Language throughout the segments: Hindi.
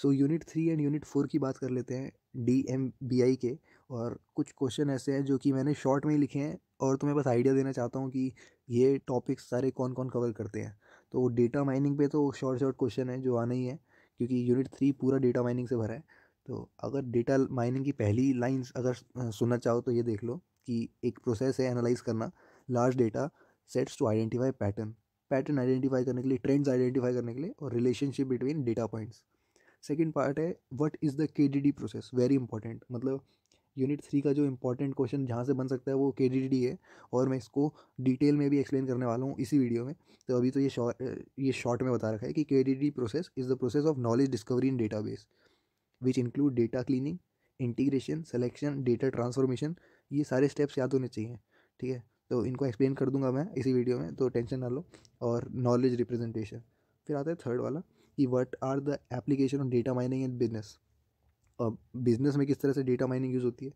so unit three and unit four की बात कर लेते हैं डी एम बी आई के और कुछ क्वेश्चन ऐसे हैं जो कि मैंने शॉर्ट में ही लिखे हैं और तुम्हें बस आइडिया देना चाहता हूँ कि ये टॉपिक्स सारे कौन कौन कवर करते हैं तो डेटा माइनिंग पे तो शॉर्ट शॉर्ट क्वेश्चन है जो आना ही है क्योंकि यूनिट थ्री पूरा डेटा माइनिंग से भरा है तो अगर डेटा माइनिंग की पहली लाइंस अगर सुनना चाहो तो ये देख लो कि एक प्रोसेस है एनालाइज करना large data sets to identify pattern pattern identify करने के लिए ट्रेंड्स आइडेंटिफाई करने के लिए और relationship between data points second part है what is the K D D process very important मतलब यूनिट थ्री का जो इंपॉर्टेंट क्वेश्चन जहाँ से बन सकता है वो के डी डी है और मैं इसको डिटेल में भी एक्सप्लेन करने वाला हूँ इसी वीडियो में तो अभी तो ये शॉर्ट ये शॉर्ट में बता रखा है कि K D D process is the process of knowledge discovery in data base which include data cleaning integration selection data transformation ये सारे स्टेप्स याद होने चाहिए ठीक है तो इनको एक्सप्लेन कर दूंगा मैं इसी वीडियो में तो टेंशन ना लो और नॉलेज रिप्रेजेंटेशन फिर आता है थर्ड वाला कि what are the application of data mining and business और बिजनेस में किस तरह से डेटा माइनिंग यूज़ होती है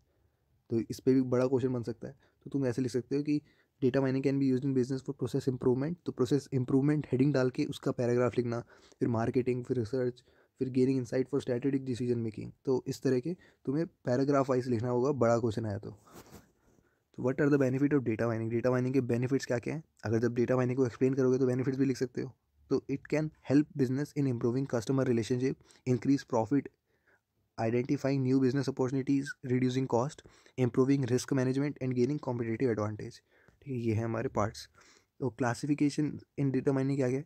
तो इस पर भी बड़ा क्वेश्चन बन सकता है तो तुम ऐसे लिख सकते हो कि data mining can be use in business for process improvement तो प्रोसेस इंप्रूवमेंट हेडिंग डाल के उसका पैराग्राफ लिखना फिर मार्केटिंग फिर रिसर्च फिर gaining insight for strategic decision making तो इस तरह के तुम्हें पैराग्राफ वाइज लिखना होगा बड़ा क्वेश्चन आया तो तो what are the benefit of data mining data mining के बेनिफिट्स क्या क्या हैं अगर जब डेटा माइनिंग को एक्सप्लेन करोगे तो बेनिफिट्स भी लिख सकते हो तो it can help business in improving customer relationship increase profit identifying new business opportunities reducing cost improving risk management and gaining competitive advantage ठीक है ये है हमारे पार्ट्स तो क्लासिफिकेशन इन डेटा माइनिंग क्या क्या है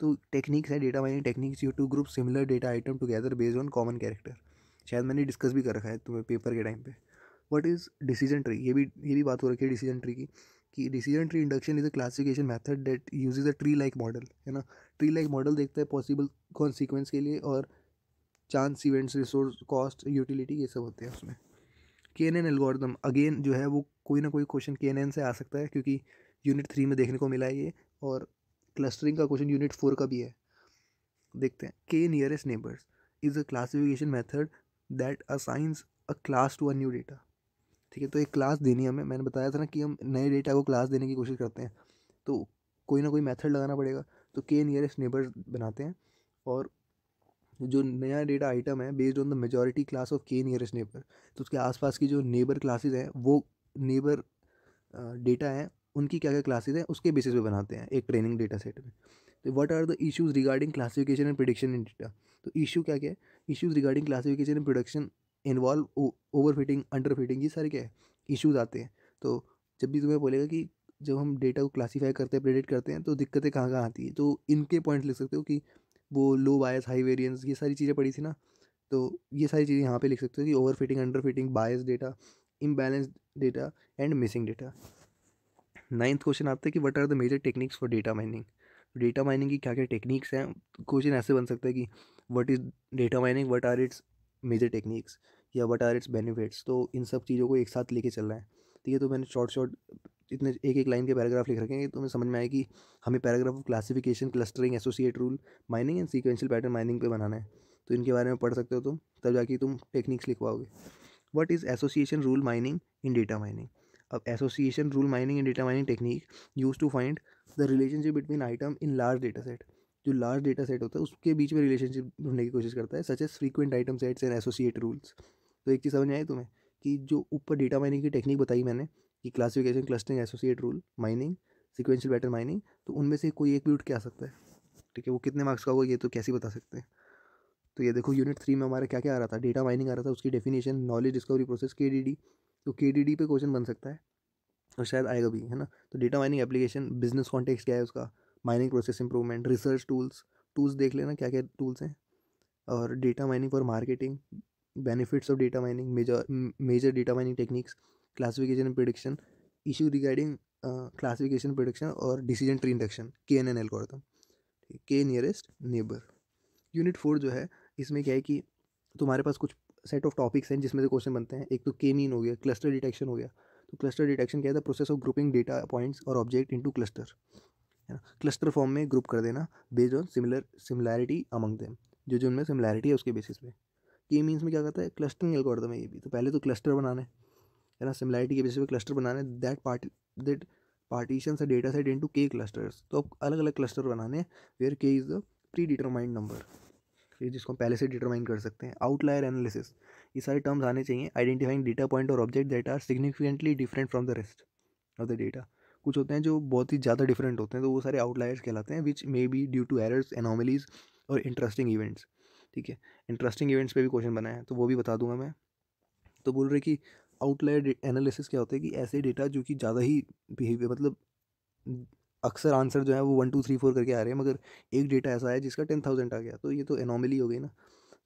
तो टेक्निक्स है data mining techniques you to group similar data item together based on common character शायद मैंने डिस्कस भी कर रखा है तुम्हें पेपर के टाइम पे वट इज़ डिसीजन ट्री ये भी ये भी बात हो रखी है डिसीजन ट्री की कि decision tree induction is a classification method that is a tree like model है ना ट्री लाइक मॉडल देखता है पॉसिबल कॉन्सिक्वेंस के लिए और chance events resource cost utility ये सब होते हैं उसमें के एन एन एलगोर्दम अगेन जो है वो कोई ना कोई क्वेश्चन के एन एन से आ सकता है क्योंकि यूनिट थ्री में देखने को मिला है ये और क्लस्टरिंग का क्वेश्चन यूनिट फोर का भी है देखते हैं K nearest neighbours is a classification method that assigns a class to a new data ठीक है तो एक क्लास देनी हमें मैंने बताया था ना कि हम नए डेटा को क्लास देने की कोशिश करते हैं तो कोई ना कोई मेथड लगाना पड़ेगा तो के नियरेस्ट नेबर बनाते हैं और जो नया डेटा आइटम है based on the majority class of K nearest neighbour तो उसके आसपास की जो नेबर क्लासेज हैं वो नेबर डेटा हैं उनकी क्या क्या क्लासेज हैं उसके बेसिस पे बनाते हैं एक ट्रेनिंग डेटा सेट में तो what are the issues regarding classification and prediction in data तो इशू क्या क्या है issues regarding classification and production involve overfitting underfitting ये सारे क्या है इशूज़ आते हैं तो जब भी तुम्हें बोलेगा कि जब हम डेटा को क्लासीफाई करते हैं प्रेडिक्ट करते हैं तो दिक्कतें कहाँ कहाँ आती हैं तो इनके पॉइंट्स लिख सकते हो कि वो लो बायस हाई वेरियंस ये सारी चीज़ें पड़ी थी ना तो ये सारी चीज़ें यहाँ पे लिख सकते हो कि overfitting underfitting bias data imbalance data and missing data ninth question आता है कि what are the major techniques for data mining data mining की क्या क्या टेक्निक्स हैं क्वेश्चन ऐसे बन सकता है कि what is data mining what are its major techniques या वट आर इट्स बेनिफिट्स तो इन सब चीज़ों को एक साथ लेके चलना है ठीक है तो मैंने शॉर्ट शॉर्ट इतने एक एक लाइन के पैराग्राफ लिख रखे हैं तो हमें समझ में आया कि हमें paragraph of classification clustering associate rule mining and sequential pattern mining पे बनाना है तो इनके बारे में पढ़ सकते हो तुम तब जाके तुम टेक्निक्स लिख पाओगे what is association rule mining in data mining अब association rule mining and data mining technique use to find the relationship between item in large data set जो लार्ज डेटा सेट होता है उसके बीच में रिलेशनशिप ढूंढने की कोशिश करता है such as frequent item sets and associate rules तो एक चीज़ समझ में आई तुम्हें कि जो ऊपर डेटा माइनिंग की टेक्निक बताई मैंने कि classification clustering associate rule mining sequential pattern mining तो उनमें से कोई एक भी उठ के आ सकता है ठीक है वो कितने मार्क्स का होगा ये तो कैसे बता सकते हैं तो ये देखो यूनिट थ्री में हमारा क्या क्या आ रहा था डेटा माइनिंग आ रहा था उसकी definition knowledge discovery process K D D तो के डी डी पर क्वेश्चन बन सकता है और शायद आएगा भी है ना तो data mining application business context क्या है उसका mining process improvement research tools tools देख लेना क्या क्या टूल्स हैं और data mining for marketing benefits of data mining major major data mining techniques classification and issue regarding regarding prediction और decision tree induction K N N algorithm K nearest neighbour unit four जो है इसमें क्या है कि तुम्हारे पास कुछ सेट ऑफ टॉपिक्स हैं जिसमें से क्वेश्चन बनते हैं एक तो के मीन हो गया क्लस्टर डिटेक्शन हो गया तो क्लस्टर डिटेक्शन क्या है the process of grouping data points और ऑब्जेक्ट इनटू क्लस्टर है ना क्लस्टर फॉर्म में ग्रुप कर देना based on similar similarity among them जो जो उनमें सिमिलैरिटी है उसके बेसिस पे के मीन्स में क्या करता है क्लस्टरिंग एल्गोरिथम है ये भी तो पहले तो क्लस्टर बनाने है ना सिमिलैरिटी के बेसिस पे क्लस्टर बनाने दैट पार्टी दैट पार्टीशन से data set into K clusters तो अब अलग अलग क्लस्टर बनाने where K is the predetermined number ये जिसको हम पहले से डिटरमाइन कर सकते हैं आउटलायर एनालिसिस ये सारे टर्म्स आने चाहिए आइडेंटिफाइंग डेटा पॉइंट और object that are significantly different from the rest of the data कुछ होते हैं जो बहुत ही ज़्यादा डिफरेंट होते हैं तो वो सारे आउटलायर्स कहलाते हैं which may be due to errors anomalies और इंटरेस्टिंग इवेंट्स ठीक है इंटरेस्टिंग इवेंट्स पे भी क्वेश्चन बनाए हैं तो वो भी बता दूंगा मैं तो बोल रहे कि आउटलाइड एनालिसिस क्या होता है कि ऐसे डेटा जो कि ज़्यादा ही बिहेवियर मतलब अक्सर आंसर जो है वो वन टू थ्री फोर करके आ रहे हैं मगर एक डेटा ऐसा है जिसका टेन थाउजेंड आ गया तो ये तो एनॉमली हो गई ना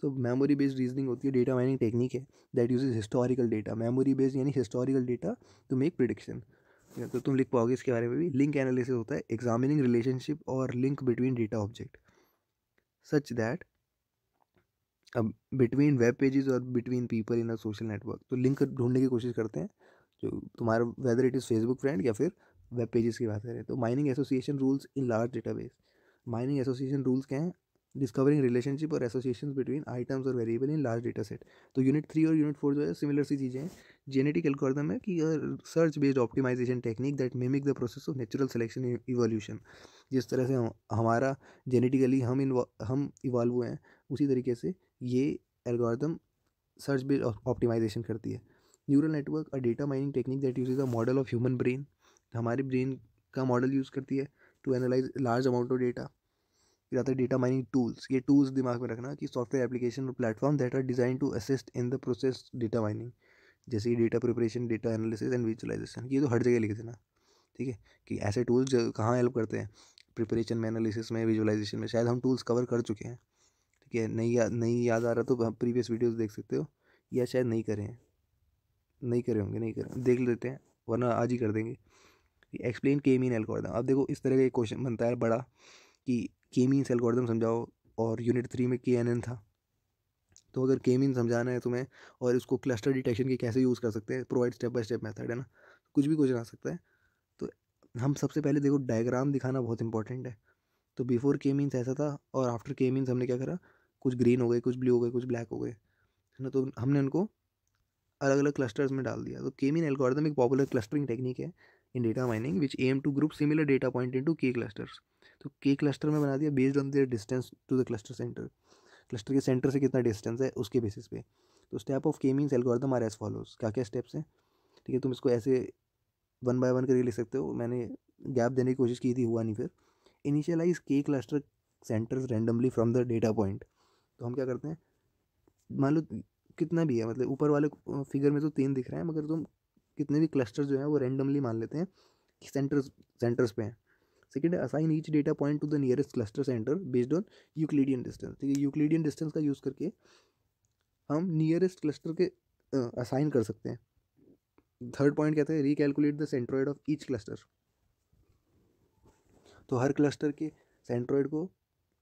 तो मेमोरी बेस्ड रीजनिंग होती है डेटा माइनिंग टेक्निक है that use historical data memory based यानी historical data to make prediction तो तुम लिख पाओगे इसके बारे में भी लिंक एनालिसिस होता है एग्जामिनिंग रिलेशनशिप और link between data object such that अब बिटवीन वेब पेजेस और between people in a social network तो लिंक ढूंढने की कोशिश करते हैं जो तुम्हारा whether it is Facebook friend या फिर वेब पेजेस की बात करें तो mining association rules in large database mining association rules क्या हैं डिस्कवरिंग रिलेशनशिप और एसोसिएशन बिटवीन आइटम्स और variable in large data set तो यूनिट थ्री और यूनिट फोर जो है सिमिलर सी चीज़ें हैं जेनेटिक एल्गोरिथम है कि search based optimisation technique that mimic the process of natural selection evolution जिस तरह से हम हमारा जेनेटिकली हम इन हम इवॉल्व हुए हैं उसी तरीके से ये एल्गोरिथम सर्च बेस ऑप्टिमाइजेशन करती है neural network a data mining technique that use the model of human brain हमारी ब्रेन का मॉडल यूज़ करती है to analyse large amount of data फिर आता है डेटा माइनिंग टूल्स ये टूल्स दिमाग में रखना कि सॉफ्टवेयर एप्लीकेशन और platform that are design to assist in the process data mining जैसे कि data preparation data analysis and visualisation ये तो हर जगह लिख देना ठीक है कि ऐसे टूल्स कहाँ हेल्प करते हैं प्रिपरेशन में एनालिसिस में विजुअलाइजेशन में शायद हम टूल्स कवर कर चुके हैं ठीक है नहीं याद नहीं याद आ रहा तो हम प्रीवियस वीडियोस देख सकते हो या शायद नहीं करें नहीं करे होंगे नहीं करें देख लेते हैं वरना आज ही कर देंगे एक्सप्लेन के मीन एल्गोरिदम अब देखो इस तरह का एक क्वेश्चन बनता है बड़ा कि के मीन्स एल्गोरिदम समझाओ और यूनिट थ्री में के एन एन था तो अगर के मीन समझाना है तुम्हें और उसको क्लस्टर डिटेक्शन के कैसे यूज़ कर सकते हैं provide step by step method है ना तो कुछ भी क्वेश्चन आ सकता है तो हम सबसे पहले देखो डायग्राम दिखाना बहुत इंपॉर्टेंट है तो बिफोर के मीन्स ऐसा था और आफ्टर के मीन्स हमने क्या करा कुछ ग्रीन हो गए कुछ ब्लू हो गए कुछ ब्लैक हो गए है ना तो हमने उनको अलग अलग क्लस्टर्स में डाल दिया तो केमिन एल्गोरिदम एक पॉपुलर क्लस्टरिंग टेक्निक है in data mining which aim to group similar data point into K clusters तो के क्लस्टर में बना दिया based on their distance to the cluster centre cluster के सेंटर से कितना डिस्टेंस है उसके बेसिस पे तो step of K mean algorithm are as follows क्या क्या स्टेप्स हैं ठीक है तुम इसको ऐसे वन बाय वन करके ले सकते हो मैंने गैप देने की कोशिश की थी हुआ नहीं फिर initialise K cluster centres randomly from the data point तो हम क्या करते हैं मान लो कितना भी है मतलब ऊपर वाले फिगर में तो तीन दिख रहे हैं मगर तुम कितने भी क्लस्टर जो हैं वो रेंडमली मान लेते हैं कि सेंटर्स सेंटर्स पे हैं सेकेंड है assign each data point to the nearest cluster centre based on Euclidean distance ठीक है यूक्लिडियन डिस्टेंस का यूज़ करके हम नियरेस्ट क्लस्टर के असाइन कर सकते हैं थर्ड पॉइंट कहते हैं recalculate the centroid of each cluster तो हर क्लस्टर के सेंट्रॉइड को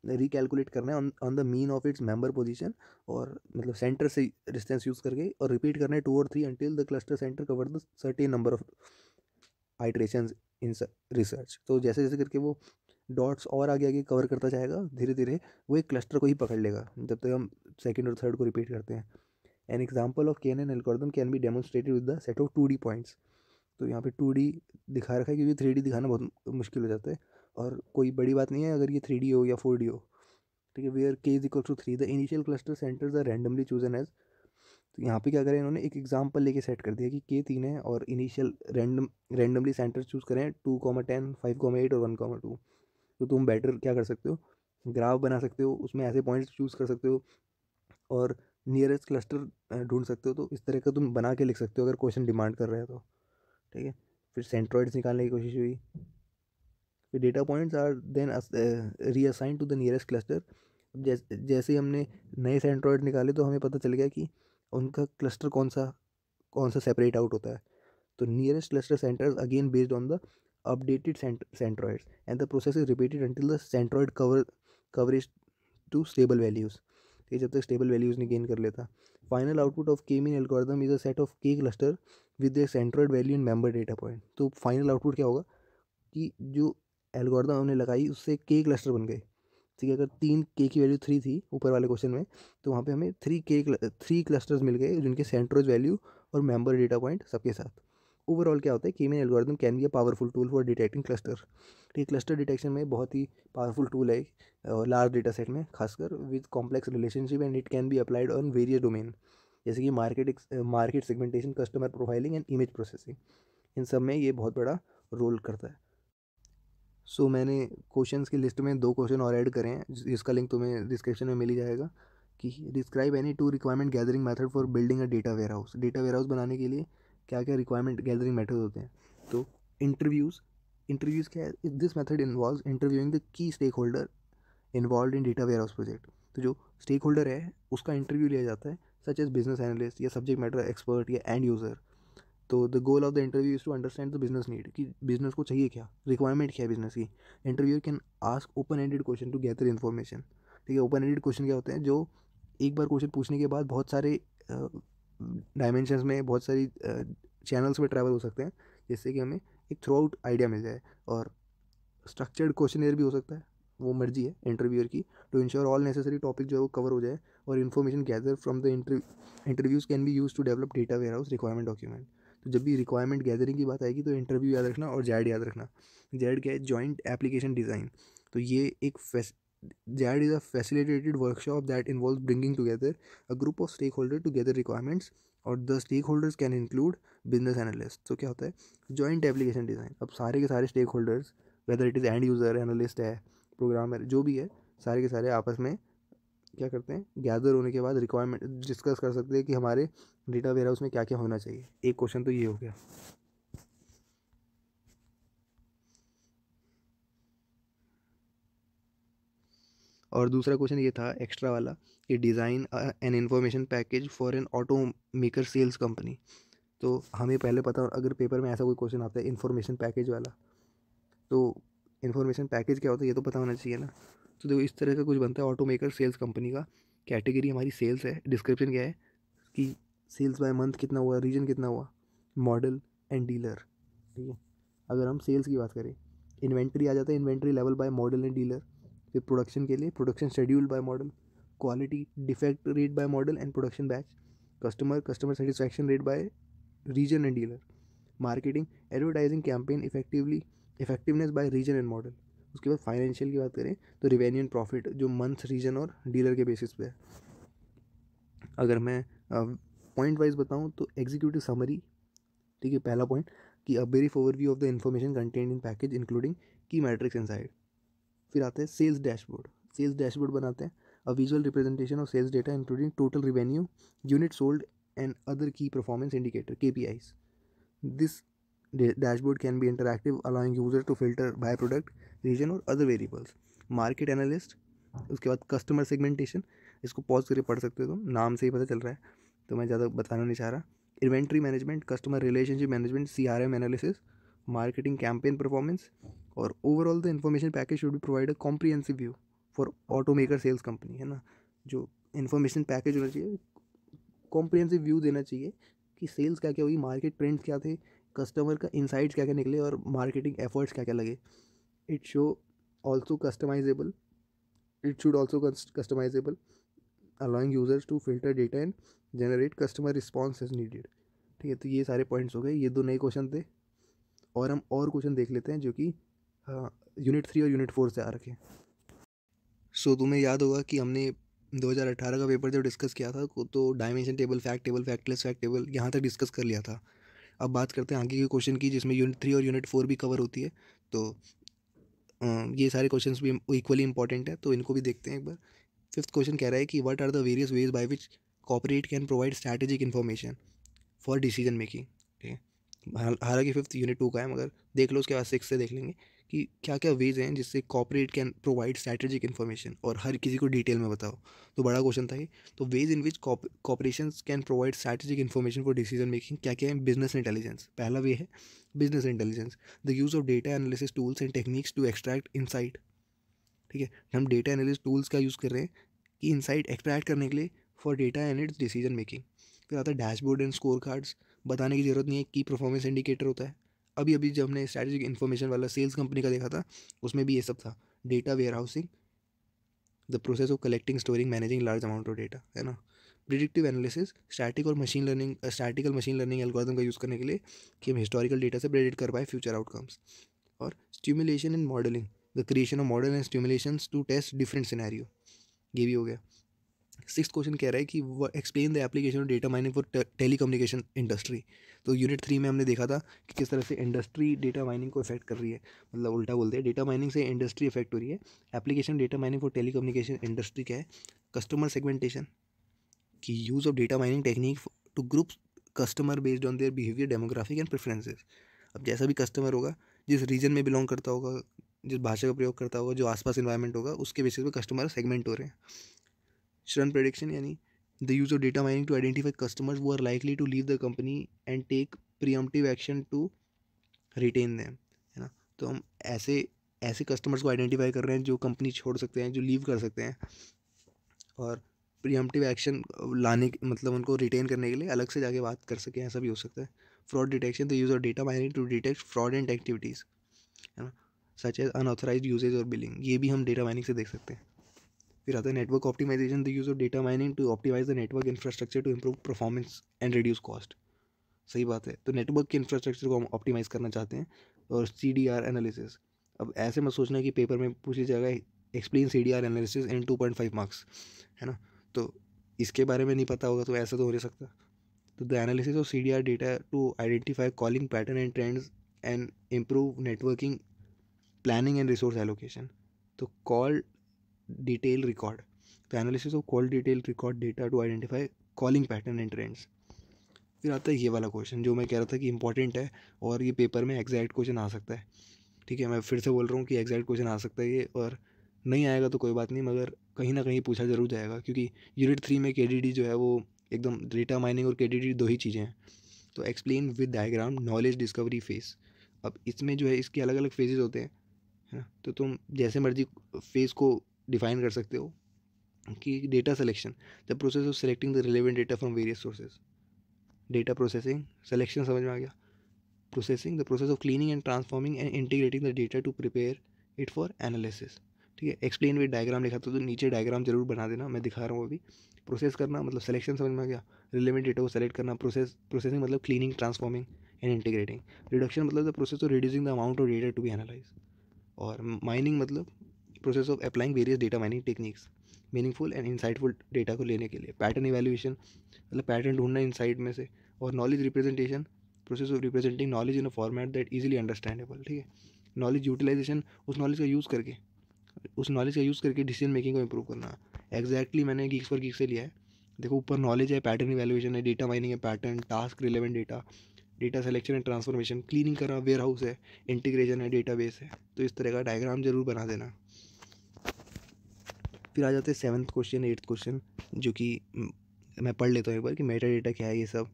रिकैलकुलेट करना है on the mean of its member position और मतलब सेंटर से डिस्टेंस यूज़ करके और रिपीट करना है टू और three until the cluster centre cover the certain number of iteration in research तो जैसे जैसे करके वो डॉट्स और आगे आगे कवर करता जाएगा धीरे धीरे वो एक क्लस्टर को ही पकड़ लेगा जब तक तो हम सेकेंड और थर्ड को रिपीट करते हैं an example of K mean algorithm can be demonstrated with the set of two D points तो यहाँ पे टू डी दिखा रखा है क्योंकि थ्री डी दिखाना बहुत मुश्किल हो जाता है और कोई बड़ी बात नहीं है अगर ये थ्री हो या फोर हो ठीक है where K is equal to three the initial cluster centres are randomly chosen as तो यहाँ पे क्या करें इन्होंने एक एग्जाम्पल लेके सेट कर दिया कि के तीन है और initial random randomly centre choose करें two comma ten five comma eight और वन कॉमा टू तो तुम बेटर क्या कर सकते हो ग्राफ बना सकते हो उसमें ऐसे पॉइंट्स चूज़ कर सकते हो और नियरेस्ट क्लस्टर ढूंढ सकते हो तो इस तरह का तुम बना के लिख सकते हो अगर क्वेश्चन डिमांड कर रहे हो तो ठीक है फिर सेंट्रॉइड्स निकालने की कोशिश हुई data data are then reassign to the nearest cluster जैसे जैसे हमने नए सेंट्रॉइड निकाले तो हमें पता चल गया कि उनका क्लस्टर कौन सा कौन सा सेपरेट आउट होता है तो nearest cluster centres again based on the updated centroids and the process is repeated until the centroid cover coverage to stable values ये जब तक स्टेबल वैल्यूज़ नहीं गेन कर लेता final output of K mean algorithm is a set of K cluster with the centroid value in member data point तो फाइनल आउटपुट क्या होगा कि जो एल्गोर्दम हमने लगाई उससे के क्लस्टर बन गए ठीक है अगर तीन के की वैल्यू थ्री थी ऊपर वाले क्वेश्चन में तो वहाँ पे हमें थ्री के थ्री क्लस्टर्स मिल गए जिनके सेंट्रोज वैल्यू और मेम्बर डेटा पॉइंट सबके साथ ओवरऑल क्या होता है K mean algorithm can be a powerful tool for detecting cluster ठीक है क्लस्टर डिटेक्शन में बहुत ही पावरफुल टूल है लार्ज डेटा सेट में खासकर with complex relationship and it can be applied on various domain जैसे कि market market segmentation customer profiling and image processing इन सब में ये बहुत बड़ा रोल करता है सो so, मैंने क्वेश्चंस की लिस्ट में दो क्वेश्चन और ऐड करें हैं जिसका लिंक तुम्हें डिस्क्रिप्शन में मिल ही जाएगा कि describe any two requirement gathering method for building a data warehouse data warehouse बनाने के लिए क्या क्या रिक्वायरमेंट गैदरिंग मेथड होते हैं तो इंटरव्यूज़ इंटरव्यूज़ क्या है this method involve interviewing the key stakeholder involve in data warehouse project तो जो स्टेक होल्डर है उसका इंटरव्यू लिया जाता है सच एज बिजनेस एनालिस्ट या सब्जेक्ट मैटर एक्सपर्ट या एंड यूज़र तो the goal of the interview is to understand the business need कि बिजनेस को चाहिए क्या रिक्वायरमेंट क्या है बिजनेस की interview can ask open ended question to gather information ठीक है ओपन एंडेड क्वेश्चन क्या होते हैं जो एक बार क्वेश्चन पूछने के बाद बहुत सारे uh, में बहुत सारी चैनल्स में ट्रैवल हो सकते हैं जिससे कि हमें एक थ्रू आउट आइडिया मिल जाए और स्ट्रक्चर्ड क्वेश्चन भी हो सकता है वो मर्जी है इंटरव्यूअर की to ensure all necessary topic जो है वो कवर हो जाए और information gather from the interviews can be use to develop data warehouse requirement document तो जब भी रिक्वायरमेंट गैदरिंग की बात आएगी तो इंटरव्यू याद रखना और जैड याद रखना जैड क्या है जॉइंट एप्लीकेशन डिज़ाइन तो ये एक JAD is a facilitated workshop that involve bringing together a group of stakeholder together requirements और the stakeholders can include business analyst तो क्या होता है जॉइंट एप्लीकेशन डिज़ाइन अब सारे के सारे stakeholders whether it is end user analyst है प्रोग्रामर जो भी है सारे के सारे आपस में क्या करते हैं गैदर होने के बाद रिक्वायरमेंट डिस्कस कर सकते हैं कि हमारे डेटा वेयर हाउस में क्या क्या होना चाहिए एक क्वेश्चन तो ये हो गया और दूसरा क्वेश्चन ये था एक्स्ट्रा वाला कि design an information package for an automaker sales company तो हमें पहले पता अगर पेपर में ऐसा कोई क्वेश्चन आता है इन्फॉर्मेशन पैकेज वाला तो इन्फॉर्मेशन पैकेज क्या होता है ये तो पता होना चाहिए ना तो देखो इस तरह का कुछ बनता है ऑटो मेकर सेल्स कंपनी का कैटेगरी हमारी सेल्स है डिस्क्रिप्शन क्या है कि सेल्स बाय मंथ कितना हुआ रीजन कितना हुआ मॉडल एंड डीलर ठीक है अगर हम सेल्स की बात करें इन्वेंट्री आ जाता है inventory level by model and dealer फिर प्रोडक्शन के लिए production schedule by model quality defect rate by model and production batch customer customer satisfaction rate by region and dealer marketing advertising campaign effectively effectiveness by region and model उसके बाद फाइनेंशियल की बात करें तो रिवेन्यू एंड प्रॉफिट जो मंथ रीजन और डीलर के बेसिस पे है अगर मैं पॉइंट वाइज बताऊँ तो एग्जीक्यूटिव समरी ठीक है पहला पॉइंट कि a brief overview of the information content in package including key metrics side फिर आते हैं सेल्स डैशबोर्ड सेल्स डैशबोर्ड बनाते हैं a visual representation of sales data including total revenue unit sold and other key performance indicator K P Is this dashboard can be interactive allowing user to filter by product region और अदर वेरिएबल्स मार्केट एनालिस्ट उसके बाद कस्टमर सेगमेंटेशन इसको पॉज करके पढ़ सकते हो तुम नाम से ही पता चल रहा है तो मैं ज़्यादा बताना नहीं चाह रहा inventory management customer relationship management C R M analysis marketing campaign performance और overall the information package should be provide a comprehensive view for automaker sales company है ना जो इन्फॉर्मेशन पैकेज होना चाहिए कॉम्प्रीहेंसिव व्यू देना चाहिए कि सेल्स क्या क्या हुई मार्केट ट्रेंड्स क्या थे कस्टमर का इंसाइट्स क्या क्या निकले और मार्केटिंग एफर्ट्स क्या क्या लगे it show also customisable it should also customisable allowing users to filter data and generate customer response is needed ठीक है तो ये सारे पॉइंट्स हो गए ये दो नए क्वेश्चन थे और हम और क्वेश्चन देख लेते हैं जो कि यूनिट हाँ, थ्री और यूनिट फोर से आ रखे हैं सो so, तुम्हें याद होगा कि हमने 2018 का पेपर जब डिस्कस किया था तो dimension table fact table factless fact table यहाँ तक डिस्कस कर लिया था अब बात करते हैं आगे के क्वेश्चन की जिसमें यूनिट थ्री और यूनिट फोर भी कवर होती है तो ये सारे क्वेश्चन भी इक्वली इंपॉर्टेंट है तो इनको भी देखते हैं एक बार फिफ्थ क्वेश्चन कह रहा है कि what are the various ways by which corporate can provide strategic information for decision making ठीक है हालांकि फिफ्थ यूनिट टू का है मगर देख लो उसके बाद सिक्स से देख लेंगे कि क्या क्या वेज हैं जिससे corporate can provide strategic information और हर किसी को डिटेल में बताओ तो बड़ा क्वेश्चन था ये तो ways in which corporation can provide strategic information for decision making क्या क्या है बिजनेस इंटेलिजेंस पहला वे है business intelligence the use of data analysis tools and techniques to extract insight ठीक है हम डेटा एनालिस टूल्स का यूज़ कर रहे हैं कि इंसाइट एक्सट्रैक्ट करने के लिए for data and its decision making फिर आता है डैशबोर्ड एंड स्कोर कार्ड्स बताने की ज़रूरत नहीं है की परफॉर्मेंस इंडिकेटर होता है अभी अभी जब हमने स्ट्रेटेजिक इन्फॉर्मेशन वाला सेल्स कंपनी का देखा था उसमें भी ये सब था data warehousing the process of collecting storing managing large amount of data है ना प्रिडिक्टिव एनालिसिस स्टैटिक और machine learning statistical machine learning algorithm का यूज़ करने के लिए कि हम हिस्टोरिकल डेटा से प्रेडिक्ट कर पाए फ्यूचर आउटकम्स और stimulation and modelling the creation of model and stimulation to test different scenario ये भी हो गया सिक्स क्वेश्चन कह रहा है कि explain the application of data mining for telecommunication industry तो यूनिट थ्री में हमने देखा था कि किस तरह से इंडस्ट्री डेटा माइनिंग को इफेक्ट कर रही है मतलब उल्टा बोलते हैं डेटा माइनिंग से इंडस्ट्री इफेक्ट हो रही है application data mining for telecommunication industry क्या है कस्टमर सेगमेंटेशन कि use of data mining technique to group customer based on their behaviour demographic and preferences अब जैसा भी कस्टमर होगा जिस रीजन में बिलोंग करता होगा जिस भाषा का प्रयोग करता होगा जो आसपास इन्वायरमेंट होगा उसके बेसिस पे कस्टमर सेगमेंट हो रहे हैं शरण प्रोडिक्शन यानी the use of data mining to identify customers who are likely to leave the company and take preemptive action to retain them है ना तो हम ऐसे ऐसे कस्टमर्स को आइडेंटिफाई कर रहे हैं जो कंपनी छोड़ सकते हैं जो लीव कर सकते हैं और प्रियमटिव एक्शन लाने मतलब उनको रिटेन करने के लिए अलग से जाके बात कर सकें ऐसा भी हो सकता है fraud detection the use of data mining to detect fraud and activities है ना सच एज अनऑथराइज यूजेज और बिलिंग ये भी हम डेटा माइनिंग से देख सकते हैं फिर आता है network optimisation the use of data mining to optimise the network infrastructure to improve performance and reduce cost सही बात है तो नेटवर्क के इंफ्रास्ट्रक्चर को हम ऑप्टिमाइज़ करना चाहते हैं और सी डी आर एनालिसिस अब ऐसे मत सोचना कि पेपर में पूछी जाएगा explain C D R analysis in two point five marks है ना तो इसके बारे में नहीं पता होगा तो ऐसा तो हो नहीं सकता तो the analysis of C D R data to identify calling pattern and trends and improve networking planning and resource allocation तो कॉल डिटेल रिकॉर्ड तो analysis of call detail record data to identify calling pattern and trends फिर आता है ये वाला क्वेश्चन जो मैं कह रहा था कि इंपॉर्टेंट है और ये पेपर में एग्जैक्ट क्वेश्चन आ सकता है ठीक है मैं फिर से बोल रहा हूँ कि एग्जैक्ट क्वेश्चन आ सकता है ये और नहीं आएगा तो कोई बात नहीं मगर कहीं ना कहीं पूछा जरूर जाएगा क्योंकि यूनिट थ्री में के जो है वो एकदम डेटा माइनिंग और के दो ही चीज़ें हैं तो explain with diagram knowledge discovery phase अब इसमें जो है इसके अलग अलग फेजेज़ होते हैं है ना तो तुम जैसे मर्जी फेस को डिफाइन कर सकते हो कि data selection the process of selecting the relevant data from various sources data processing selection समझ में आ गया processing the process of cleaning and transforming and integrating the data to prepare it for analysis ठीक है एक्सप्लेन विद डायग्राम लिखा था तो नीचे डायग्राम जरूर बना देना मैं दिखा रहा हूँ अभी प्रोसेस करना मतलब सेलेक्शन समझ में आ गया रिलेवेंट डेटा को सेलेक्ट करना प्रोसेस प्रोसेसिंग मतलब cleaning transforming and integrating reduction मतलब the process of reducing the amount of data to be analyse और माइनिंग मतलब process of applying various data mining techniques meaningful and insightful data को लेने के लिए पैटर्न इवेल्यूशन मतलब पैटर्न ढूंढना इनसाइट में से और knowledge representation process of representing knowledge in a format that easily understandable ठीक है नॉलेज यूटिलाइजेशन उस नॉलेज का यूज़ करके उस नॉलेज का यूज़ करके डिसीजन मेकिंग को इम्प्रूव करना एग्जैक्टली exactly मैंने गीक्स पर गीक से लिया है देखो ऊपर नॉलेज है पैटर्न इवेल्यूशन है डेटा माइनिंग है pattern task relevant data data selection and transformation cleaning करना वेयर हाउस है इंटीग्रेशन है डेटाबेस है तो इस तरह का डायग्राम जरूर बना देना फिर आ जाते हैं सेवन्थ क्वेश्चन एट्थ क्वेश्चन जो कि मैं पढ़ लेता हूँ एक बार कि मेटा डेटा क्या है ये सब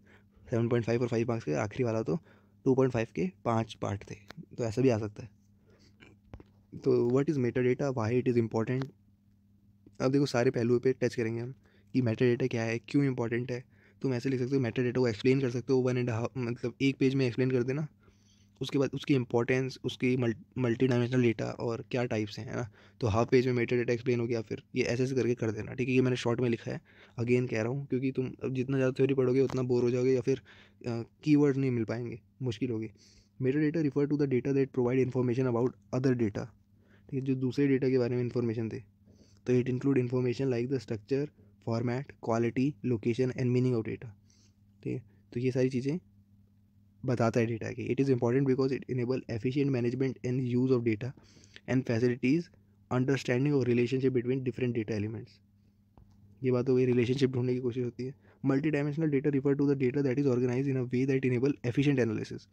सेवन पॉइंट फाइव और फाइव मार्क्स के आखिरी वाला तो टू पॉइंट फाइव के पाँच पार्ट थे तो ऐसा भी आ सकता है तो what is metadata why it is important अब देखो सारे पहलुओं पर टच करेंगे हम कि मेटा डेटा क्या है क्यों इम्पॉर्टेंट है तुम ऐसे लिख सकते हो मेटा डेटा को एक्सप्लेन कर सकते हो वन एंड हाफ मतलब एक पेज में एक्सप्लेन कर देना उसके बाद उसकी इंपॉर्टेंस उसकी मल्टी डायमेंशनल डेटा और क्या टाइप्स हैं है ना तो हाफ पेज में मेटा डेटा एक्सप्लेन हो गया फिर ये ऐसे ऐसे करके कर देना ठीक है ये मैंने शॉर्ट में लिखा है अगेन कह रहा हूँ क्योंकि तुम अब जितना ज़्यादा थ्योरी पढ़ोगे उतना बोर हो जाओगे या फिर कीवर्ड नहीं मिल पाएंगे मुश्किल होगी metadata refer to the data that provide information about other data ठीक है जो दूसरे डेटा के बारे में इन्फॉर्मेशन थे तो it include information like the structure format quality location and meaning of data ठीक है तो ये सारी चीज़ें बताता है डेटा की it is important because it enable efficient management and use of data and facilities understanding और relationship between different data elements ये बात हो गई रिलेशनशिप ढूंढने की कोशिश होती है multi dimensional data refer to the data that is organize in a way that enable efficient analysis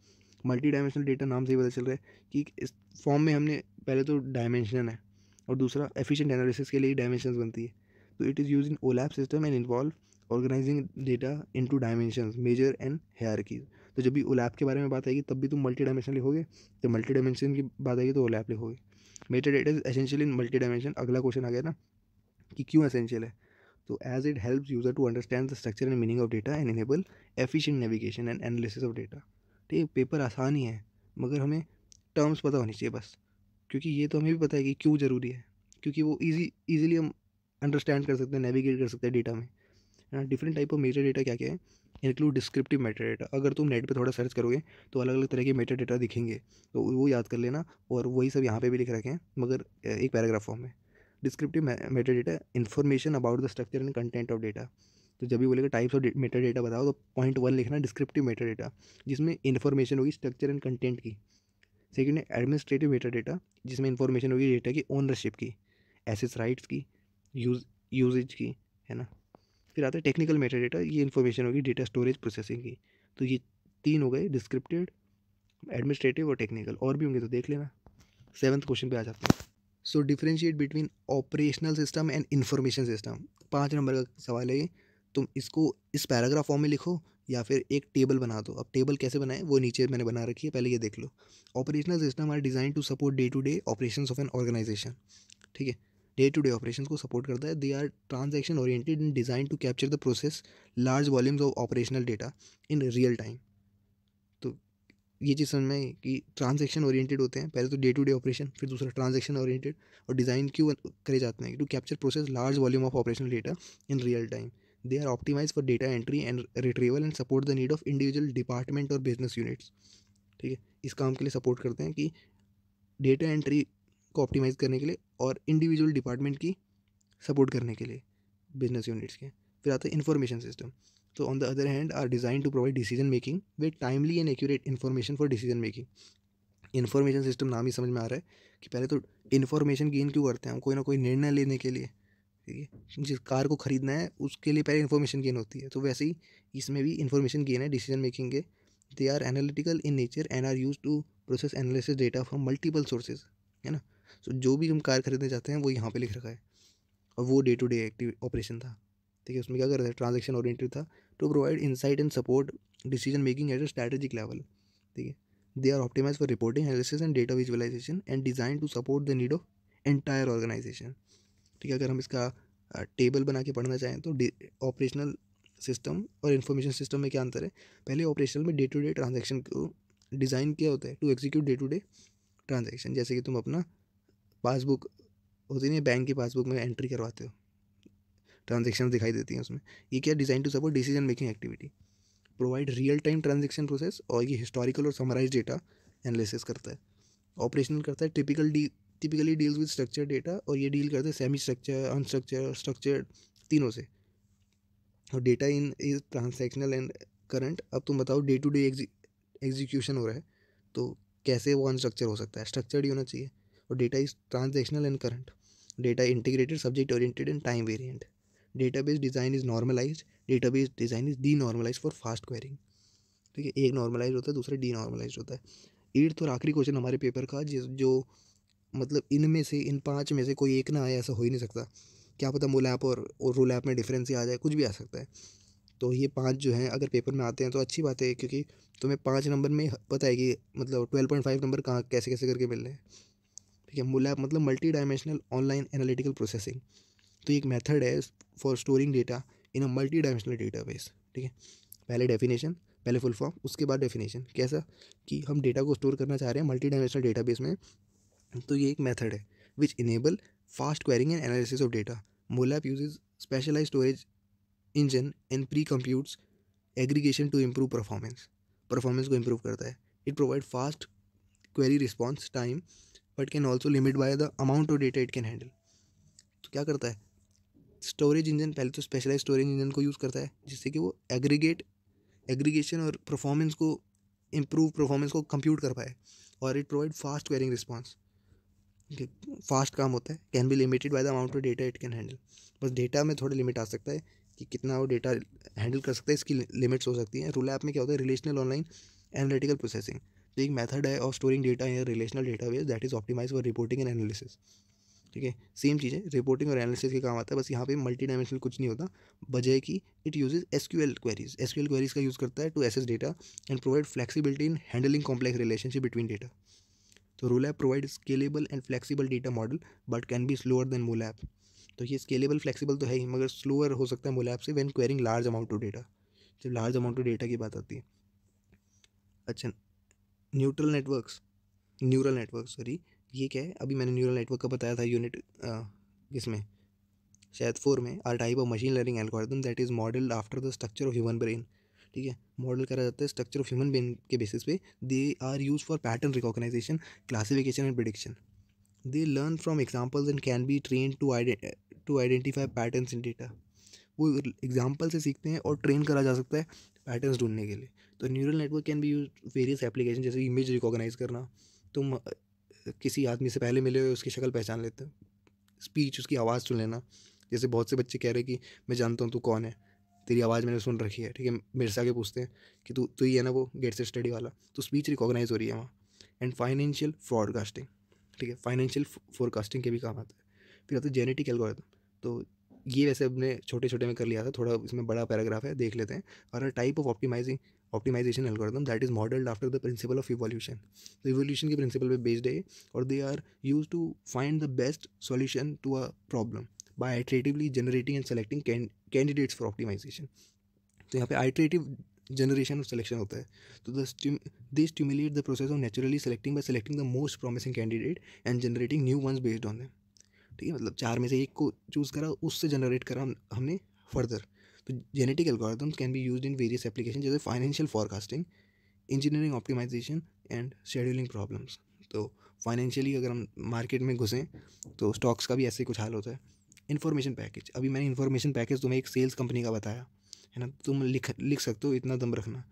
multi dimensional data नाम से ही पता चल रहा है कि इस फॉर्म में हमने पहले तो डायमेंशन है और दूसरा एफिशिएंट एनालिसिस के लिए डायमेंशन बनती है तो इट इज़ यूज इन OLAP system and involve organizing data into dimension measure and hierarchy तो जब भी ओलैप के बारे में बात आएगी तब भी तुम मल्टी डायमेंशन लिखोगे जब मल्टी डायमेंशन की बात आएगी तो ओलैप लिखोगे meta data is essential in multi dimension अगला क्वेश्चन आ गया ना कि क्यों एसेंशियल है तो as it help user to understand the structure and meaning of data and enable efficient navigation and analysis of data ठीक है पेपर आसान ही है मगर हमें टर्म्स पता होनी चाहिए बस क्योंकि ये तो हमें भी पता है कि क्यों ज़रूरी है क्योंकि वो ईजी ईजिली हम अंडरस्टैंड कर सकते हैं नेविगेट कर सकते हैं डेटा में है ना different type of measure data क्या क्या है इंक्लूड डिस्क्रिप्टिव मेटा डेटा अगर तुम नेट पे थोड़ा सर्च करोगे तो अलग अलग तरह के मेटा डेटा दिखेंगे तो वो याद कर लेना और वही सब यहाँ पे भी लिख रखे हैं मगर एक पैराग्राफ फॉर्म में descriptive meta data information about the structure and content of data तो जब भी बोलेगा टाइप्स ऑफ मेटा डेटा बताओ तो पॉइंट वन लिखना डिस्क्रिप्टिव मेटा डेटा जिसमें इन्फॉर्मेशन होगी स्ट्रक्चर एंड कंटेंट की सेकेंड है एडमिनिस्ट्रेटिव मेटा डेटा जिसमें इन्फॉर्मेशन होगी डेटा की ओनरशिप की एसेस राइट्स की यूज यूजेज की है ना फिर आता है टेक्निकल मेटा डेटा ये इन्फॉर्मेशन होगी डेटा स्टोरेज प्रोसेसिंग की तो ये तीन हो गए डिस्क्रिप्टेड एडमिनिस्ट्रेटिव और टेक्निकल और भी होंगे तो देख लेना सेवन्थ क्वेश्चन पे आ जाते हैं so differentiate between operational system and information system पाँच नंबर का सवाल है तुम इसको इस पैराग्राफ फॉर्म में लिखो या फिर एक टेबल बना दो अब टेबल कैसे बनाए वो नीचे मैंने बना रखी है पहले ये देख लो operational system are design to support day to day operation of an organization ठीक है डे टू डे ऑपरेशन को सपोर्ट करता है they are transaction oriented in design to capture the process large volumes of operational data in real time तो ये चीज़ समझ में आई कि ट्रांजेक्शन ओरिएंटेड होते हैं पहले तो डे टू डे ऑपरेशन फिर दूसरा ट्रांजेक्शन ओरिएंटेड और डिज़ाइन क्यों करे जाते हैं to capture process large volume of operational data in real time they are optimize for data entry and retrieval and support the need of individual department और बिजनेस यूनिट्स ठीक है इस काम के लिए सपोर्ट करते हैं कि डेटा एंट्री को ऑप्टिमाइज़ करने के लिए और इंडिविजुअल डिपार्टमेंट की सपोर्ट करने के लिए बिजनेस यूनिट्स के फिर आता है इन्फॉर्मेशन सिस्टम तो on the other hand are design to provide decision making way timely and accurate information for decision making information system नाम ही समझ में आ रहा है कि पहले तो इन्फॉर्मेशन गेन क्यों करते हैं हम कोई ना कोई निर्णय लेने के लिए ठीक है जिस कार को खरीदना है उसके लिए पहले इन्फॉर्मेशन गेन होती है तो वैसे ही इसमें भी इन्फॉर्मेशन गेन है डिसीजन मेकिंग के they are analytical in nature and are use to process analysis data from multiple sources है ना सो जो भी हम कार खरीदने चाहते हैं वो यहाँ पे लिख रखा है और वो day to day active operation था ठीक है उसमें क्या कर रहा है ट्रांजेक्शन ओरिएंटेड था to provide insight and support decision making at a strategic level ठीक है they are optimize for reporting analysis and data visualization and design to support the need of entire organization ठीक है अगर हम इसका टेबल बना के पढ़ना चाहें तो ऑपरेशनल सिस्टम और इन्फॉर्मेशन सिस्टम में क्या अंतर है पहले ऑपरेशनल में डे टू डे ट्रांजेक्शन को डिज़ाइन किया होता है to execute day to day transaction जैसे कि तुम अपना पासबुक होती नहीं बैंक की पासबुक में एंट्री करवाते हो ट्रांजेक्शन दिखाई देती हैं उसमें ये क्या design to support decision making activity provide real time transaction process और ये हिस्टोरिकल और समराइज डेटा एनालिसिस करता है ऑपरेशनल करता है typical D typically deals with structure data और ये डील करते हैं सेमी स्ट्रक्चर अनस्ट्रक्चर और स्ट्रक्चर तीनों से और data in is transactional and current अब तुम बताओ डे टू डे एग्जीक्यूशन हो रहा है तो कैसे वो अनस्ट्रक्चर हो सकता है स्ट्रक्चर्ड ही होना चाहिए और data is transactional and current data integrated subject oriented and time variant database design is normalize database design is denormalize for fast querying ठीक है एक नॉर्मलाइज होता है दूसरा डी नॉर्मलाइज होता है एट्थ और आखिरी क्वेश्चन हमारे पेपर का जिस जो मतलब इनमें से इन पाँच में से कोई एक ना आए ऐसा हो ही नहीं सकता क्या पता मोल ऐप और, और रोल ऐप में डिफरेंस ही आ जाए कुछ भी आ सकता है तो ये पाँच जो हैं अगर पेपर में आते हैं तो अच्छी बात है क्योंकि तुम्हें पाँच नंबर में पता है कि मतलब ट्वेल्व पॉइंट फाइव नंबर कहाँ कैसे कैसे करके मिल रहे हैं ठीक है मुलैब मतलब multi dimensional online analytical processing तो एक मेथड है for storing data in a multi dimensional base ठीक है पहले डेफिनेशन पहले फुल फॉर्म उसके बाद डेफिनेशन कैसा कि हम डेटा को स्टोर करना चाह रहे हैं मल्टी डायमेंशनल बेस में तो ये एक मेथड है which enable fast querying and analysis of data MOLAP uses specialize storage engine and precomputes aggregation to improve performance performance को इम्प्रूव करता है it provide fast query response time but can also limit by the amount of data it can handle तो क्या करता है स्टोरेज इंजन पहले तो स्पेशलाइज स्टोरेज इंजन को यूज़ करता है जिससे कि वो एग्रीगेट एग्रीगेशन और परफॉर्मेंस को इम्प्रूव परफॉर्मेंस को कंप्यूट कर पाए और it provide fast querying response fast काम होता है can be limited by the amount of data it can handle बस डेटा में थोड़ा लिमिट आ सकता है कि कितना वो डेटा हैंडल कर सकता है इसकी लिमिट्स हो सकती हैं रूल ऐप में क्या होता है रिलेशनल ऑनलाइन एनालिटिकल प्रोसेसिंग तो एक मेथड है of storing data in relational database that is optimize for reporting and analysis ठीक है सेम चीज़ है रिपोर्टिंग और एनालिसिस के काम आता है बस यहाँ पे मल्टी डायमेंशनल कुछ नहीं होता बजाय कि it uses S Q L queries S Q L queries का यूज़ करता है to access data and provide flexibility in handling complex relationship between data तो ROLAP provide scalable and flexible data model but can be slower than MOLAP तो ये स्केलेबल फ्लेक्सिबल तो है ही मगर स्लोअर हो सकता है मोलैप से when querying large amount of data जब लार्ज अमाउंट ऑफ डेटा की बात आती है अच्छा neutral networks neural network sorry ये क्या है अभी मैंने न्यूरल नेटवर्क का बताया था यूनिट किसमें शायद फोर में are type of machine learning algorithm that is model after the structure of human brain ठीक है मॉडल करा जाता है स्ट्रक्चर ऑफ ह्यूमन ब्रेन के बेसिस पे they are use for pattern recognization classification and prediction they learn from examples and can be train to to identify pattern in data वो एग्जाम्पल से सीखते हैं और ट्रेन करा जा सकता है पैटर्न्स ढूंढने के लिए तो neural network can be use various application जैसे इमेज रिकॉग्नाइज करना तुम किसी आदमी से पहले मिले हो उसकी शक्ल पहचान लेते हो स्पीच उसकी आवाज़ सुन लेना जैसे बहुत से बच्चे कह रहे हैं कि मैं जानता हूँ तू कौन है तेरी आवाज़ मैंने सुन रखी है ठीक है मेरे से आगे पूछते हैं कि तू तू ही है ना वो गेट से स्टडी वाला तो स्पीच रिकॉग्नाइज हो रही है वहाँ एंड फाइनेंशियल फ्रॉडकास्टिंग ठीक है फाइनेंशियल फोरकास्टिंग के भी काम आता है फिर आता है जेनेटिक एल्गोरिथम तो ये वैसे अपने छोटे छोटे में कर लिया था थोड़ा इसमें बड़ा पैराग्राफ है देख लेते हैं और type of optimizing optimization algorithm that is modelled after the principle of evolution तो इवोल्यूशन के प्रिंसिपल पे बेस्ड है और they are use to find the best solution to a problem by iteratively generating and selecting candidates for optimization तो यहाँ पे आइट्रेटिव जनरेशन ऑफ सेलेक्शन होता है तो this stimulate the process of naturally selecting by selecting the most promising candidate and generating new ones based on them ठीक है मतलब चार में से एक को चूज़ करा उससे जनरेट करा हमने फर्दर तो genetic algorithms can be use in various application जैसे financial forecasting engineering optimization and scheduling problems तो फाइनेंशियली अगर हम मार्केट में घुसें तो स्टॉक्स का भी ऐसे कुछ हाल होता है इन्फॉर्मेशन पैकेज अभी मैंने इन्फॉर्मेशन पैकेज तुम्हें एक सेल्स कंपनी का बताया है ना तुम लिख लिख सकते हो इतना दम रखना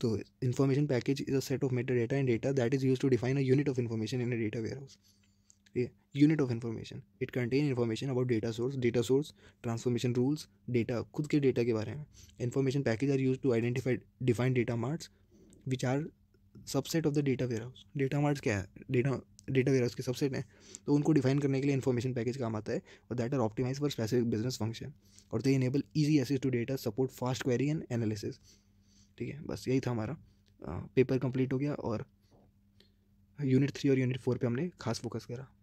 तो information package is a set of meta data and data that is use to define a unit of information in a data warehouse unit of information it contain information about data source data source transformation rules data खुद के डेटा के बारे में information package are use to identify define data marts which are subset of the data warehouse data marts क्या है डेटा डेटा वेयर हाउस के सबसेट हैं तो उनको डिफाइन करने के लिए इन्फॉर्मेशन पैकेज काम आता है और that are optimize for specific business function और they enable easy access to data support fast query and analysis ठीक है बस यही था हमारा पेपर कंप्लीट हो गया और यूनिट थ्री और यूनिट फोर पे हमने खास फोकस करा